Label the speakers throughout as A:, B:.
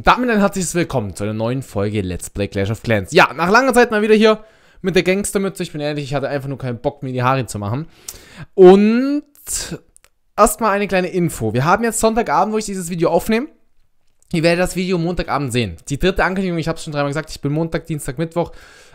A: und damit ein herzliches Willkommen zu einer neuen Folge Let's Play Clash of Clans. Ja, nach langer Zeit mal wieder hier mit der Gangstermütze. Ich bin ehrlich, ich hatte einfach nur keinen Bock, mir die Haare zu machen. Und erstmal eine kleine Info. Wir haben jetzt Sonntagabend, wo ich dieses Video aufnehme. Ihr werdet das Video Montagabend sehen. Die dritte Ankündigung, ich habe es schon dreimal gesagt, ich bin Montag, Dienstag, Mittwoch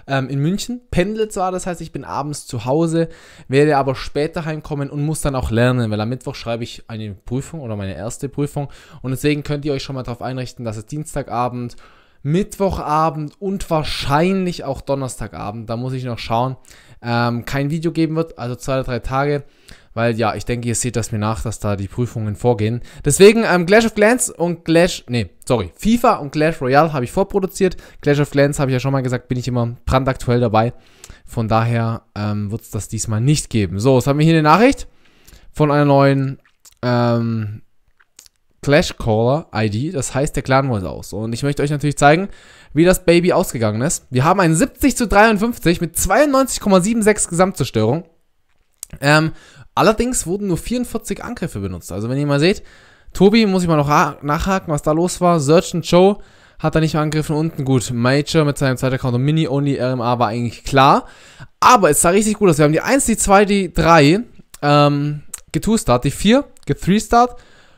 A: ähm, in München, pendle zwar, das heißt, ich bin abends zu Hause, werde aber später heimkommen und muss dann auch lernen, weil am Mittwoch schreibe ich eine Prüfung oder meine erste Prüfung und deswegen könnt ihr euch schon mal darauf einrichten, dass es Dienstagabend, Mittwochabend und wahrscheinlich auch Donnerstagabend, da muss ich noch schauen, ähm, kein Video geben wird, also zwei oder drei Tage. Weil ja, ich denke, ihr seht das mir nach, dass da die Prüfungen vorgehen. Deswegen ähm, Clash of Clans und Clash, nee, sorry, FIFA und Clash Royale habe ich vorproduziert. Clash of Clans habe ich ja schon mal gesagt, bin ich immer brandaktuell dabei. Von daher ähm, wird es das diesmal nicht geben. So, jetzt haben wir hier eine Nachricht von einer neuen ähm, Clash Caller ID. Das heißt, der Clan wollte aus. Und ich möchte euch natürlich zeigen, wie das Baby ausgegangen ist. Wir haben einen 70 zu 53 mit 92,76 Gesamtzerstörung. Ähm, Allerdings wurden nur 44 Angriffe benutzt. Also wenn ihr mal seht, Tobi, muss ich mal noch nachhaken, was da los war. Search and Show hat er nicht mehr angegriffen. Unten gut, Major mit seinem zweiten Account und Mini-Only RMA war eigentlich klar. Aber es sah richtig gut aus. Wir haben die 1, die 2, die 3 ähm, getwo-start, die 4 gethree-start,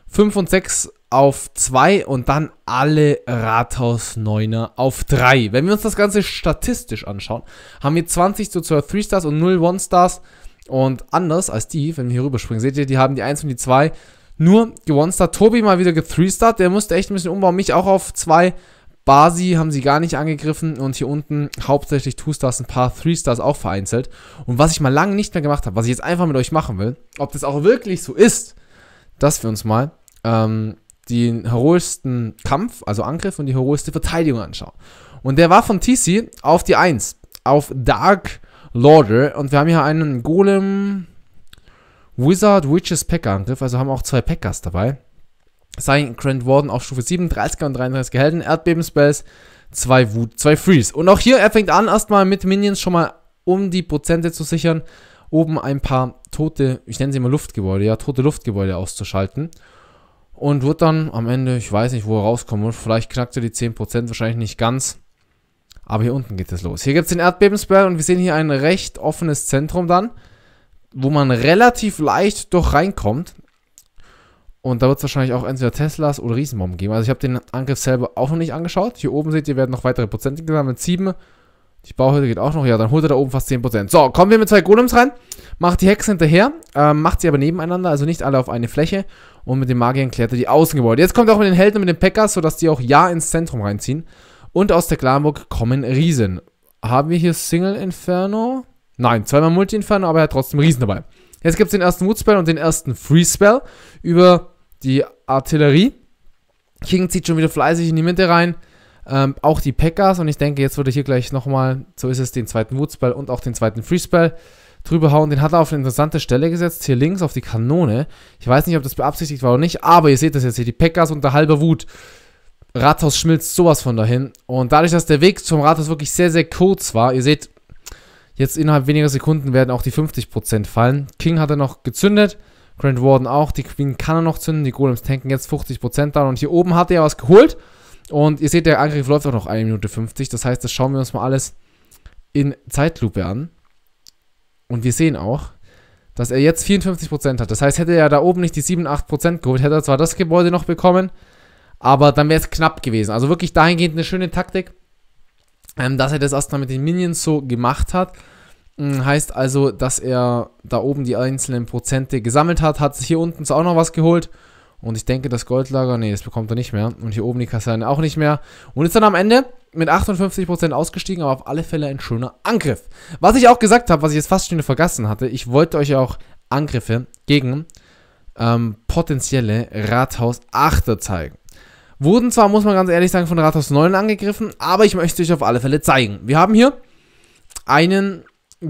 A: 5 und 6 auf 2 und dann alle Rathaus 9er auf 3. Wenn wir uns das Ganze statistisch anschauen, haben wir 20 zu 12 3-Stars und 0 1-Stars und anders als die, wenn wir hier rüberspringen, seht ihr, die haben die 1 und die 2 nur gewonstart. Tobi mal wieder gethreestart, der musste echt ein bisschen umbauen. Mich auch auf 2. Basi haben sie gar nicht angegriffen und hier unten hauptsächlich 2 stars ein paar 3 stars auch vereinzelt. Und was ich mal lange nicht mehr gemacht habe, was ich jetzt einfach mit euch machen will, ob das auch wirklich so ist, dass wir uns mal ähm, den heroischsten Kampf, also Angriff und die heroischste Verteidigung anschauen. Und der war von TC auf die 1, auf Dark Lorde. Und wir haben hier einen Golem Wizard Witches Packer Angriff. Also haben auch zwei Packers dabei. Sein Grand Warden auf Stufe 7, 30er und 33 Helden, Erdbeben Spells, 2 Wut, 2 Freeze. Und auch hier, er fängt an, erstmal mit Minions schon mal um die Prozente zu sichern, oben ein paar tote, ich nenne sie mal Luftgebäude, ja, tote Luftgebäude auszuschalten. Und wird dann am Ende, ich weiß nicht, wo er rauskommt, vielleicht knackt er die 10%, wahrscheinlich nicht ganz. Aber hier unten geht es los. Hier gibt es den Erdbebenspell und wir sehen hier ein recht offenes Zentrum dann, wo man relativ leicht doch reinkommt. Und da wird es wahrscheinlich auch entweder Teslas oder Riesenbomben geben. Also ich habe den Angriff selber auch noch nicht angeschaut. Hier oben seht ihr, werden noch weitere Prozente gesammelt. 7. Die Bauhütte geht auch noch. Ja, dann holt er da oben fast 10%. So, kommen wir mit zwei Golems rein. Macht die Hexen hinterher. Ähm, macht sie aber nebeneinander, also nicht alle auf eine Fläche. Und mit den Magiern klärt er die Außengebäude. Jetzt kommt er auch mit den Helden und mit den Packers, sodass die auch ja ins Zentrum reinziehen. Und aus der Glamburg kommen Riesen. Haben wir hier Single Inferno? Nein, zweimal Multi-Inferno, aber er hat trotzdem Riesen dabei. Jetzt gibt es den ersten Wood spell und den ersten Free-Spell über die Artillerie. King zieht schon wieder fleißig in die Mitte rein. Ähm, auch die Packers und ich denke, jetzt würde ich hier gleich nochmal, so ist es, den zweiten Woodspell und auch den zweiten Freespell drüber hauen. Den hat er auf eine interessante Stelle gesetzt, hier links auf die Kanone. Ich weiß nicht, ob das beabsichtigt war oder nicht, aber ihr seht das jetzt hier, die Packers unter halber Wut Rathaus schmilzt sowas von dahin. Und dadurch, dass der Weg zum Rathaus wirklich sehr, sehr kurz war, ihr seht, jetzt innerhalb weniger Sekunden werden auch die 50% fallen. King hat er noch gezündet, Grand Warden auch, die Queen kann er noch zünden, die Golems tanken jetzt 50% da. Und hier oben hat er was geholt. Und ihr seht, der Angriff läuft auch noch 1 Minute 50. Das heißt, das schauen wir uns mal alles in Zeitlupe an. Und wir sehen auch, dass er jetzt 54% hat. Das heißt, hätte er da oben nicht die 7-8% geholt, hätte er zwar das Gebäude noch bekommen, aber dann wäre es knapp gewesen. Also wirklich dahingehend eine schöne Taktik, ähm, dass er das erstmal mit den Minions so gemacht hat. Mm, heißt also, dass er da oben die einzelnen Prozente gesammelt hat, hat sich hier unten auch noch was geholt. Und ich denke, das Goldlager, nee, das bekommt er nicht mehr. Und hier oben die Kaserne auch nicht mehr. Und ist dann am Ende mit 58% ausgestiegen, aber auf alle Fälle ein schöner Angriff. Was ich auch gesagt habe, was ich jetzt fast schon vergessen hatte, ich wollte euch ja auch Angriffe gegen ähm, potenzielle Rathaus-Achter zeigen. Wurden zwar, muss man ganz ehrlich sagen, von Rathaus 9 angegriffen, aber ich möchte euch auf alle Fälle zeigen. Wir haben hier einen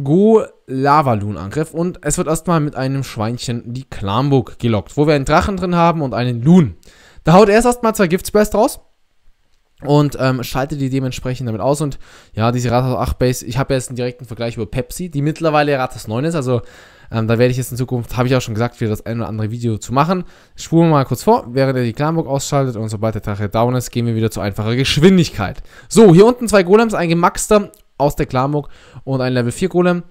A: Go lava loon Angriff und es wird erstmal mit einem Schweinchen die Klamburg gelockt, wo wir einen Drachen drin haben und einen Loon. Da haut er erst erstmal zwei Giftsplays draus und ähm, schalte die dementsprechend damit aus. Und ja, diese Rathaus 8 Base, ich habe jetzt einen direkten Vergleich über Pepsi, die mittlerweile Rathaus 9 ist. Also ähm, da werde ich jetzt in Zukunft, habe ich auch schon gesagt, wieder das ein oder andere Video zu machen. Spulen wir mal kurz vor, während er die Klamburg ausschaltet und sobald der Drache down ist, gehen wir wieder zu einfacher Geschwindigkeit. So, hier unten zwei Golems, ein gemaxter aus der Klamburg und ein Level 4 Golem.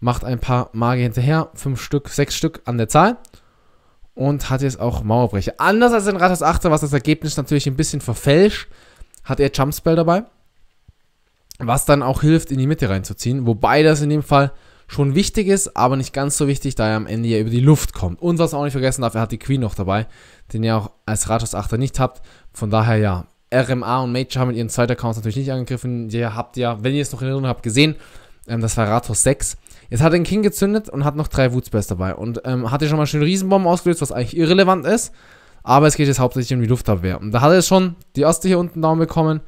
A: Macht ein paar Magier hinterher, fünf Stück, sechs Stück an der Zahl und hat jetzt auch Mauerbrecher. Anders als in Rathaus 8, was das Ergebnis natürlich ein bisschen verfälscht, hat er Jumpspell dabei, was dann auch hilft, in die Mitte reinzuziehen. Wobei das in dem Fall schon wichtig ist, aber nicht ganz so wichtig, da er am Ende ja über die Luft kommt. Und was auch nicht vergessen darf, er hat die Queen noch dabei, den ihr auch als Rajas Achter nicht habt. Von daher ja, RMA und Major haben mit ihren zweiten Accounts natürlich nicht angegriffen. Ihr habt ja, wenn ihr es noch in Erinnerung habt, gesehen, ähm, das war Rathaus 6. Jetzt hat er den King gezündet und hat noch drei Wutspells dabei und ähm, hatte schon mal schön Riesenbomben ausgelöst, was eigentlich irrelevant ist. Aber es geht jetzt hauptsächlich um die Luftabwehr. Und da hat er schon die erste hier unten down bekommen.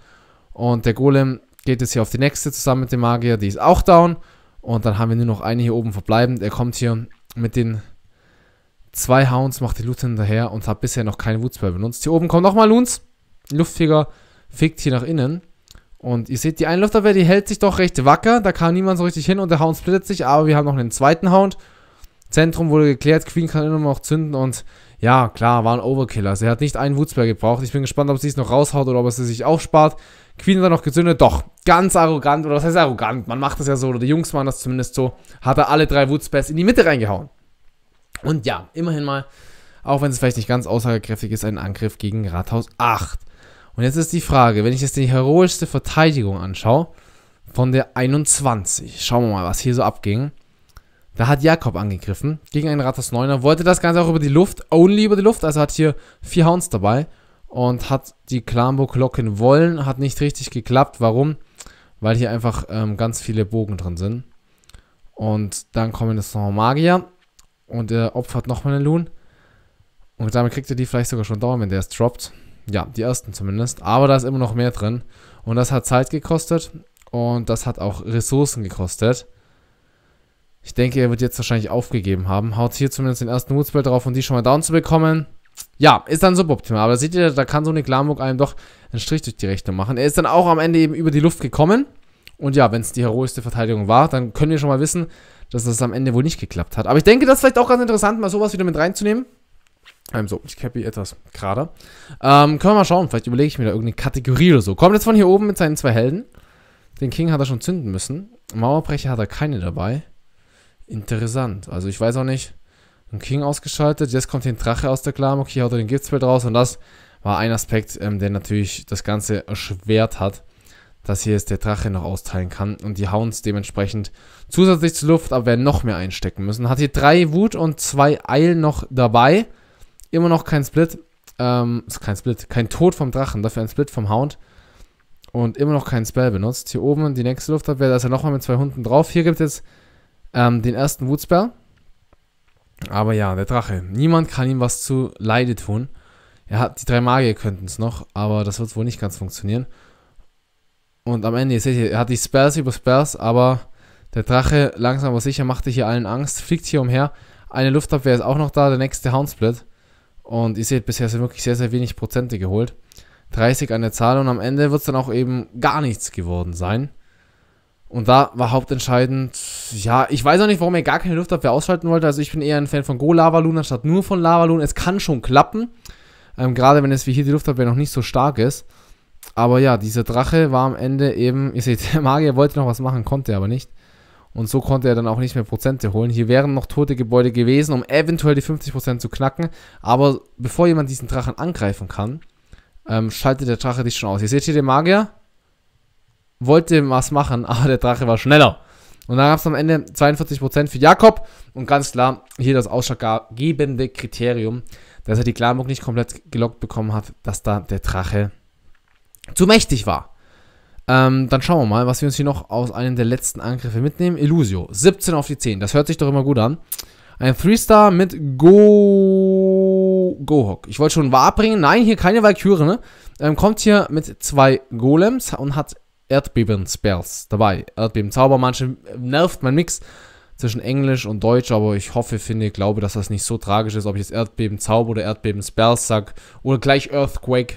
A: Und der Golem geht jetzt hier auf die nächste zusammen mit dem Magier. Die ist auch down. Und dann haben wir nur noch eine hier oben verbleibend. Er kommt hier mit den zwei Hounds, macht die Loot hinterher und hat bisher noch keine Woodspell benutzt. Hier oben kommen nochmal Loons. Luftfeger fegt hier nach innen. Und ihr seht, die eine Luftabwehr, die hält sich doch recht wacker. Da kam niemand so richtig hin und der Hound splittet sich. Aber wir haben noch einen zweiten Hound. Zentrum wurde geklärt. Queen kann immer noch zünden und ja, klar, war ein Overkiller. Sie hat nicht einen Wutzberg gebraucht. Ich bin gespannt, ob sie es noch raushaut oder ob sie sich aufspart. Queen hat dann noch gezündet. Doch, ganz arrogant. Oder was heißt arrogant? Man macht das ja so. Oder die Jungs waren das zumindest so. Hat er alle drei Wutzbergs in die Mitte reingehauen. Und ja, immerhin mal, auch wenn es vielleicht nicht ganz aussagekräftig ist, ein Angriff gegen Rathaus 8. Und jetzt ist die Frage, wenn ich jetzt die heroischste Verteidigung anschaue, von der 21. Schauen wir mal, was hier so abging. Da hat Jakob angegriffen gegen einen Rathaus 9er, wollte das Ganze auch über die Luft, only über die Luft, also hat hier vier Hounds dabei und hat die Klamburg locken wollen, hat nicht richtig geklappt. Warum? Weil hier einfach ähm, ganz viele Bogen drin sind. Und dann kommen jetzt noch Magier und er opfert nochmal einen Loon. Und damit kriegt er die vielleicht sogar schon dauernd, wenn der es droppt. Ja, die ersten zumindest. Aber da ist immer noch mehr drin. Und das hat Zeit gekostet. Und das hat auch Ressourcen gekostet. Ich denke, er wird jetzt wahrscheinlich aufgegeben haben. Haut hier zumindest den ersten Moodspell drauf, um die schon mal down zu bekommen. Ja, ist dann suboptimal. Aber da seht ihr, da kann so eine Glamuk einem doch einen Strich durch die Rechnung machen. Er ist dann auch am Ende eben über die Luft gekommen. Und ja, wenn es die heroischste Verteidigung war, dann können wir schon mal wissen, dass das am Ende wohl nicht geklappt hat. Aber ich denke, das ist vielleicht auch ganz interessant, mal sowas wieder mit reinzunehmen. Ähm, so, ich cappy etwas gerade. Ähm, können wir mal schauen. Vielleicht überlege ich mir da irgendeine Kategorie oder so. Kommt jetzt von hier oben mit seinen zwei Helden. Den King hat er schon zünden müssen. Mauerbrecher hat er keine dabei interessant. Also ich weiß auch nicht. Ein King ausgeschaltet, jetzt kommt den Drache aus der Klamm. okay, haut er den Giftsbild raus und das war ein Aspekt, ähm, der natürlich das Ganze erschwert hat, dass hier jetzt der Drache noch austeilen kann und die Hounds dementsprechend zusätzlich zur Luftabwehr noch mehr einstecken müssen. Hat hier drei Wut und zwei Eil noch dabei. Immer noch kein Split, ähm, kein Split, kein Tod vom Drachen, dafür ein Split vom Hound und immer noch kein Spell benutzt. Hier oben die nächste Luftabwehr, da ist er nochmal mit zwei Hunden drauf. Hier gibt es jetzt ähm, den ersten Woodspell. Aber ja, der Drache. Niemand kann ihm was zu Leide tun. Er hat die drei Magier könnten es noch, aber das wird wohl nicht ganz funktionieren. Und am Ende, ihr seht ihr, er hat die Spells über Spells, aber der Drache langsam aber sicher machte hier allen Angst, fliegt hier umher. Eine Luftabwehr ist auch noch da, der nächste Houndsplit. Und ihr seht, bisher sind wirklich sehr, sehr wenig Prozente geholt. 30 an der Zahl und am Ende wird es dann auch eben gar nichts geworden sein. Und da war hauptentscheidend, ja, ich weiß auch nicht, warum er gar keine Luftabwehr ausschalten wollte. Also ich bin eher ein Fan von Go Lavaloon anstatt nur von Lavaloon. Es kann schon klappen, ähm, gerade wenn es wie hier die Luftabwehr noch nicht so stark ist. Aber ja, dieser Drache war am Ende eben, ihr seht, der Magier wollte noch was machen, konnte aber nicht. Und so konnte er dann auch nicht mehr Prozente holen. Hier wären noch tote Gebäude gewesen, um eventuell die 50% zu knacken. Aber bevor jemand diesen Drachen angreifen kann, ähm, schaltet der Drache dich schon aus. Ihr seht hier den Magier, wollte was machen, aber der Drache war schneller. Und dann gab es am Ende 42% für Jakob. Und ganz klar, hier das ausschlaggebende Kriterium, dass er die Klarburg nicht komplett gelockt bekommen hat, dass da der Drache zu mächtig war. Ähm, dann schauen wir mal, was wir uns hier noch aus einem der letzten Angriffe mitnehmen. Illusio, 17 auf die 10. Das hört sich doch immer gut an. Ein 3-Star mit Go... Gohok. Ich wollte schon wahrbringen, Nein, hier keine Valkyrie, ne? Ähm, kommt hier mit zwei Golems und hat Erdbeben-Spells dabei. Erdbeben-Zauber, manche nervt mein Mix zwischen Englisch und Deutsch, aber ich hoffe, finde, glaube, dass das nicht so tragisch ist, ob ich jetzt Erdbeben-Zauber oder Erdbeben-Spells sage oder gleich Earthquake.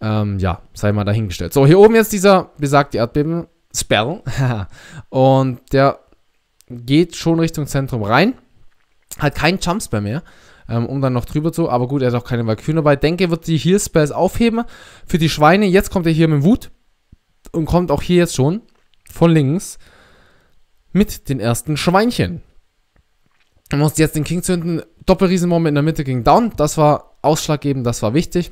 A: Ähm, ja, sei mal dahingestellt. So, hier oben jetzt dieser besagte Erdbeben-Spell. und der geht schon Richtung Zentrum rein. Hat keinen Jumpspell mehr, ähm, um dann noch drüber zu. Aber gut, er hat auch keine Valkyrie dabei. Denke, wird die Heal-Spells aufheben für die Schweine. Jetzt kommt er hier mit Wut und kommt auch hier jetzt schon von links mit den ersten Schweinchen. Er muss jetzt den King zünden. Doppelriesenmoment in der Mitte ging down. Das war ausschlaggebend, das war wichtig.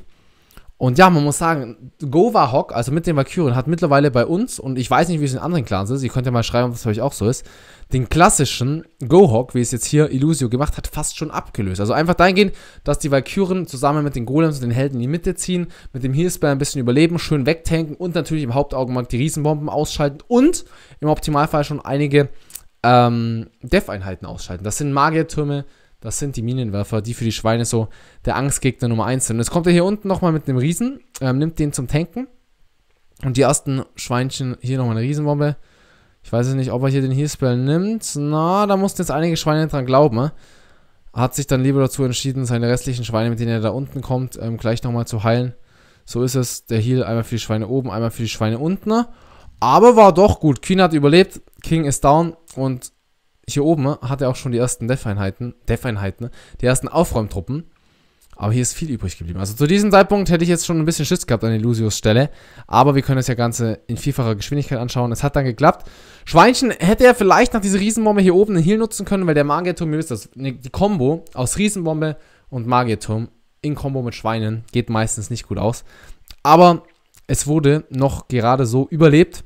A: Und ja, man muss sagen, Gova Hawk, also mit den Valkyren, hat mittlerweile bei uns, und ich weiß nicht, wie es in anderen Clans ist, ihr könnt ja mal schreiben, ob es bei euch auch so ist, den klassischen Gohawk, wie es jetzt hier Illusio gemacht hat, fast schon abgelöst. Also einfach dahingehend, dass die Valkyren zusammen mit den Golems und den Helden in die Mitte ziehen, mit dem Healspell ein bisschen überleben, schön wegtanken und natürlich im Hauptaugenmerk die Riesenbomben ausschalten und im Optimalfall schon einige ähm, Def-Einheiten ausschalten. Das sind Magiertürme, das sind die Minenwerfer, die für die Schweine so der Angstgegner Nummer 1 sind. Und jetzt kommt er hier unten nochmal mit einem Riesen, äh, nimmt den zum Tanken. Und die ersten Schweinchen, hier nochmal eine Riesenbombe. Ich weiß jetzt nicht, ob er hier den Healspell nimmt. Na, da mussten jetzt einige Schweine dran glauben. Ne? Hat sich dann lieber dazu entschieden, seine restlichen Schweine, mit denen er da unten kommt, ähm, gleich nochmal zu heilen. So ist es. Der Heal einmal für die Schweine oben, einmal für die Schweine unten. Ne? Aber war doch gut. Queen hat überlebt. King ist down. Und hier oben hat er auch schon die ersten Def-Einheiten, Def-Einheiten, die ersten Aufräumtruppen. Aber hier ist viel übrig geblieben. Also zu diesem Zeitpunkt hätte ich jetzt schon ein bisschen Schiss gehabt an Illusios Stelle. Aber wir können das ja Ganze in vielfacher Geschwindigkeit anschauen. Es hat dann geklappt. Schweinchen hätte er vielleicht nach dieser Riesenbombe hier oben den Heal nutzen können, weil der Magierturm, ihr wisst das, die Kombo aus Riesenbombe und Magierturm in Kombo mit Schweinen geht meistens nicht gut aus. Aber es wurde noch gerade so überlebt.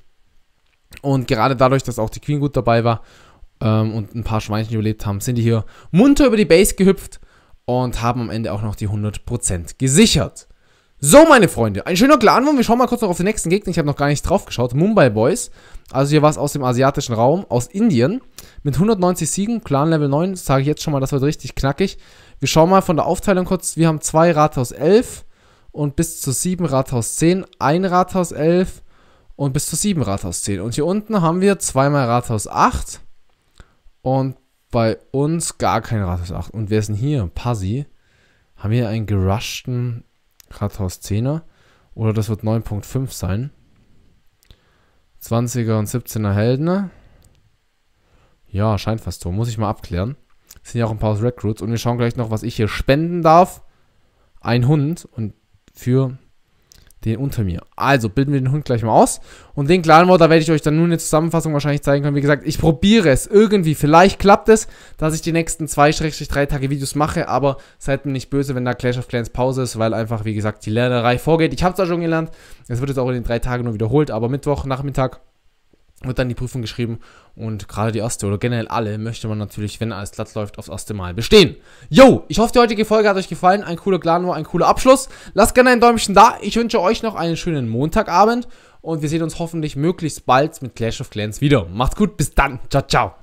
A: Und gerade dadurch, dass auch die Queen gut dabei war ähm, und ein paar Schweinchen überlebt haben, sind die hier munter über die Base gehüpft und haben am Ende auch noch die 100% gesichert. So, meine Freunde, ein schöner clan Wir schauen mal kurz noch auf den nächsten Gegner. Ich habe noch gar nicht drauf geschaut. Mumbai Boys. Also hier war es aus dem asiatischen Raum, aus Indien. Mit 190 Siegen, Clan Level 9. Sage ich jetzt schon mal, das wird richtig knackig. Wir schauen mal von der Aufteilung kurz. Wir haben 2 Rathaus 11 und bis zu 7 Rathaus 10. 1 Rathaus 11 und bis zu 7 Rathaus 10. Und hier unten haben wir zweimal Rathaus 8 und bei uns gar kein Rathaus 8. Und wer ist denn hier? Pasi. Haben wir einen geruschten Rathaus 10er? Oder das wird 9.5 sein. 20er und 17er Heldner. Ja, scheint fast so. Muss ich mal abklären. sind ja auch ein paar aus Recruits. Und wir schauen gleich noch, was ich hier spenden darf. Ein Hund. Und für den unter mir. Also bilden wir den Hund gleich mal aus. Und den klaren Wort, da werde ich euch dann nun eine Zusammenfassung wahrscheinlich zeigen können. Wie gesagt, ich probiere es irgendwie. Vielleicht klappt es, dass ich die nächsten zwei, drei Tage Videos mache. Aber seid mir nicht böse, wenn da Clash of Clans Pause ist, weil einfach, wie gesagt, die Lernerei vorgeht. Ich habe es da schon gelernt. Es wird jetzt auch in den drei Tagen nur wiederholt. Aber Mittwoch, Nachmittag wird dann die Prüfung geschrieben und gerade die erste oder generell alle möchte man natürlich, wenn alles glatt läuft, aufs erste Mal bestehen. Yo, ich hoffe, die heutige Folge hat euch gefallen. Ein cooler Glanur, ein cooler Abschluss. Lasst gerne ein Däumchen da. Ich wünsche euch noch einen schönen Montagabend und wir sehen uns hoffentlich möglichst bald mit Clash of Clans wieder. Macht's gut, bis dann. Ciao, ciao.